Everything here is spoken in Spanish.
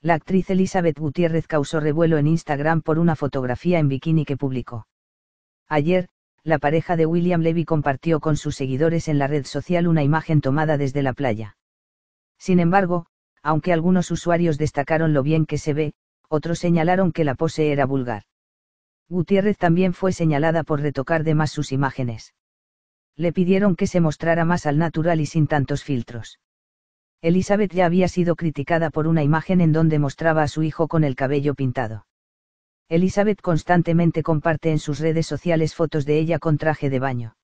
La actriz Elizabeth Gutiérrez causó revuelo en Instagram por una fotografía en bikini que publicó. Ayer, la pareja de William Levy compartió con sus seguidores en la red social una imagen tomada desde la playa. Sin embargo, aunque algunos usuarios destacaron lo bien que se ve, otros señalaron que la pose era vulgar. Gutiérrez también fue señalada por retocar de más sus imágenes. Le pidieron que se mostrara más al natural y sin tantos filtros. Elizabeth ya había sido criticada por una imagen en donde mostraba a su hijo con el cabello pintado. Elizabeth constantemente comparte en sus redes sociales fotos de ella con traje de baño.